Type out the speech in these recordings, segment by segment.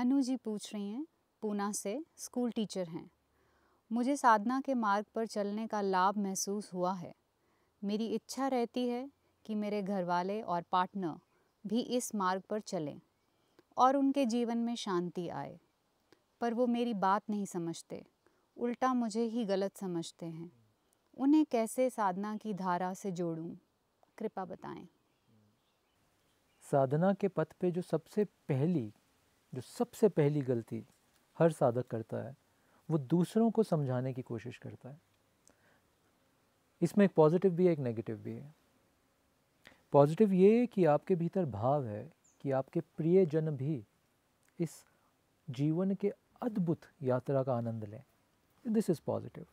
अनु जी पूछ रही हैं पूना से स्कूल टीचर हैं मुझे साधना के मार्ग पर चलने का लाभ महसूस हुआ है मेरी इच्छा रहती है कि मेरे घर वाले और पार्टनर भी इस मार्ग पर चलें और उनके जीवन में शांति आए पर वो मेरी बात नहीं समझते उल्टा मुझे ही गलत समझते हैं उन्हें कैसे साधना की धारा से जोड़ूं कृपा बताएं साधना के पथ पे जो सबसे पहली जो सबसे पहली गलती हर साधक करता है वो दूसरों को समझाने की कोशिश करता है इसमें एक पॉजिटिव भी है एक नेगेटिव भी है पॉजिटिव ये है कि आपके भीतर भाव है कि आपके प्रिय जन भी इस जीवन के अद्भुत यात्रा का आनंद लें दिस इज़ पॉजिटिव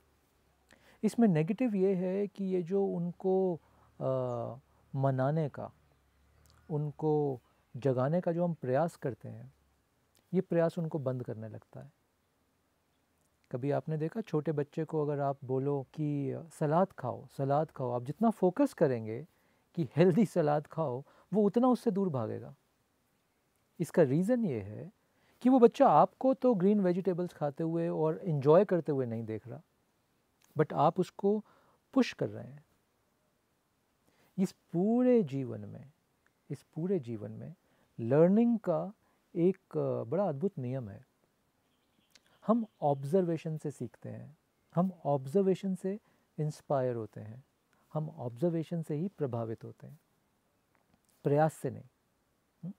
इसमें नेगेटिव ये है कि ये जो उनको आ, मनाने का उनको जगाने का जो हम प्रयास करते हैं ये प्रयास उनको बंद करने लगता है कभी आपने देखा छोटे बच्चे को अगर आप बोलो कि सलाद खाओ सलाद खाओ आप जितना फोकस करेंगे कि हेल्दी सलाद खाओ वो उतना उससे दूर भागेगा इसका रीज़न ये है कि वो बच्चा आपको तो ग्रीन वेजिटेबल्स खाते हुए और इन्जॉय करते हुए नहीं देख रहा बट आप उसको पुश कर रहे हैं इस पूरे जीवन में इस पूरे जीवन में लर्निंग का एक बड़ा अद्भुत नियम है हम ऑब्जर्वेशन से सीखते हैं हम ऑब्जर्वेशन से इंस्पायर होते हैं हम ऑब्जर्वेशन से ही प्रभावित होते हैं प्रयास से नहीं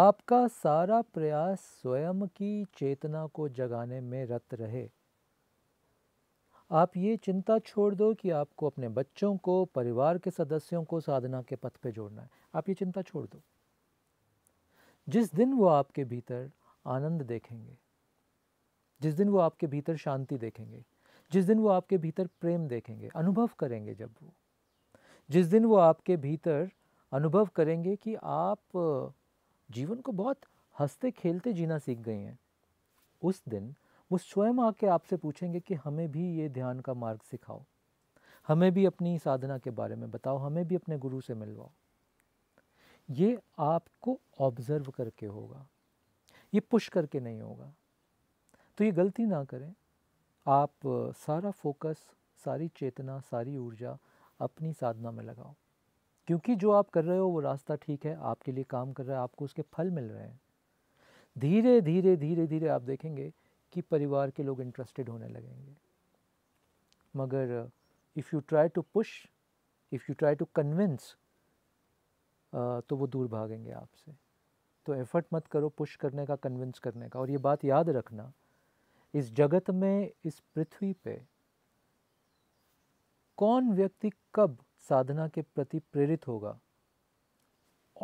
आपका सारा प्रयास स्वयं की चेतना को जगाने में रत रहे आप ये चिंता छोड़ दो कि आपको अपने बच्चों को परिवार के सदस्यों को साधना के पथ पे जोड़ना है आप ये चिंता छोड़ दो जिस दिन वो आपके भीतर आनंद देखेंगे जिस दिन वो आपके भीतर शांति देखेंगे जिस दिन वो आपके भीतर प्रेम देखेंगे अनुभव करेंगे जब वो जिस दिन वो आपके भीतर अनुभव करेंगे कि आप जीवन को बहुत हंसते खेलते जीना सीख गए हैं उस दिन वो स्वयं आके आपसे पूछेंगे कि हमें भी ये ध्यान का मार्ग सिखाओ हमें भी अपनी साधना के बारे में बताओ हमें भी अपने गुरु से मिलवाओ ये आपको ऑब्जर्व करके होगा ये पुश करके नहीं होगा तो ये गलती ना करें आप सारा फोकस सारी चेतना सारी ऊर्जा अपनी साधना में लगाओ क्योंकि जो आप कर रहे हो वो रास्ता ठीक है आपके लिए काम कर रहा है आपको उसके फल मिल रहे हैं धीरे धीरे धीरे धीरे आप देखेंगे कि परिवार के लोग इंटरेस्टेड होने लगेंगे मगर if you try to push if you try to convince तो वो दूर भागेंगे आपसे तो एफ़र्ट मत करो पुश करने का कन्विंस करने का और ये बात याद रखना इस जगत में इस पृथ्वी पे कौन व्यक्ति कब साधना के प्रति प्रेरित होगा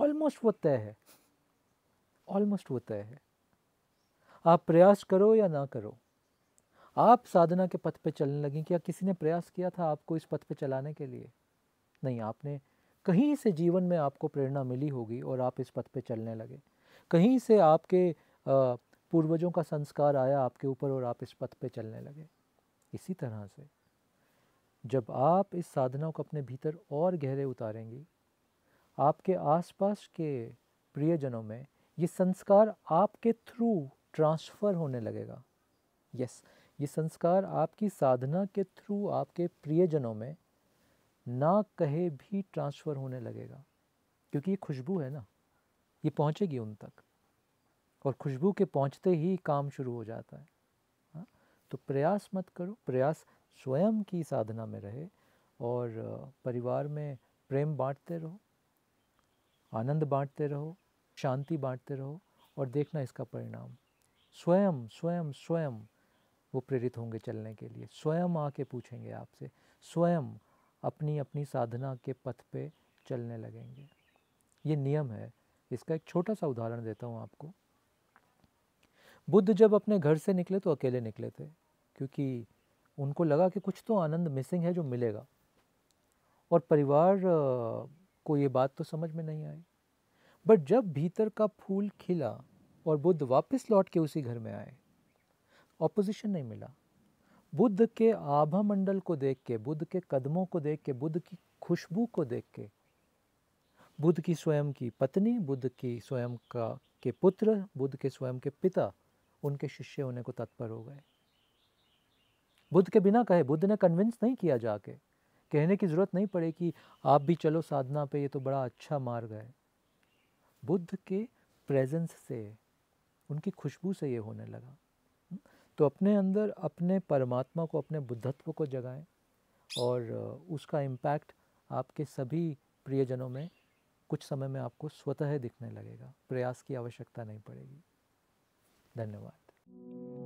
ऑलमोस्ट वो तय है ऑलमोस्ट वो तय है आप प्रयास करो या ना करो आप साधना के पथ पे चलने लगी क्या किसी ने प्रयास किया था आपको इस पथ पे चलाने के लिए नहीं आपने कहीं से जीवन में आपको प्रेरणा मिली होगी और आप इस पथ पे चलने लगे कहीं से आपके पूर्वजों का संस्कार आया आपके ऊपर और आप इस पथ पे चलने लगे इसी तरह से जब आप इस साधना को अपने भीतर और गहरे उतारेंगी आपके आसपास के प्रियजनों में ये संस्कार आपके थ्रू ट्रांसफ़र होने लगेगा यस yes, ये संस्कार आपकी साधना के थ्रू आपके प्रियजनों में ना कहे भी ट्रांसफ़र होने लगेगा क्योंकि ये खुशबू है ना ये पहुँचेगी उन तक और खुशबू के पहुँचते ही काम शुरू हो जाता है हा? तो प्रयास मत करो प्रयास स्वयं की साधना में रहे और परिवार में प्रेम बांटते रहो आनंद बांटते रहो शांति बांटते रहो और देखना इसका परिणाम स्वयं स्वयं स्वयं वो प्रेरित होंगे चलने के लिए स्वयं आके पूछेंगे आपसे स्वयं अपनी अपनी साधना के पथ पे चलने लगेंगे ये नियम है इसका एक छोटा सा उदाहरण देता हूँ आपको बुद्ध जब अपने घर से निकले तो अकेले निकले थे क्योंकि उनको लगा कि कुछ तो आनंद मिसिंग है जो मिलेगा और परिवार को ये बात तो समझ में नहीं आई बट जब भीतर का फूल खिला और बुद्ध वापस लौट के उसी घर में आए ऑपोजिशन नहीं मिला बुद्ध के आभा मंडल को देख के बुद्ध के कदमों को देख के बुद्ध की खुशबू को देख के बुद्ध की स्वयं की पत्नी बुद्ध की स्वयं का के पुत्र बुद्ध के स्वयं के पिता उनके शिष्य होने को तत्पर हो गए बुद्ध के बिना कहे बुद्ध ने कन्विंस नहीं किया जाके कहने की ज़रूरत नहीं पड़े कि आप भी चलो साधना पे ये तो बड़ा अच्छा मार्ग है बुद्ध के प्रेजेंस से उनकी खुशबू से ये होने लगा तो अपने अंदर अपने परमात्मा को अपने बुद्धत्व को जगाएं और उसका इम्पैक्ट आपके सभी प्रियजनों में कुछ समय में आपको स्वतः दिखने लगेगा प्रयास की आवश्यकता नहीं पड़ेगी धन्यवाद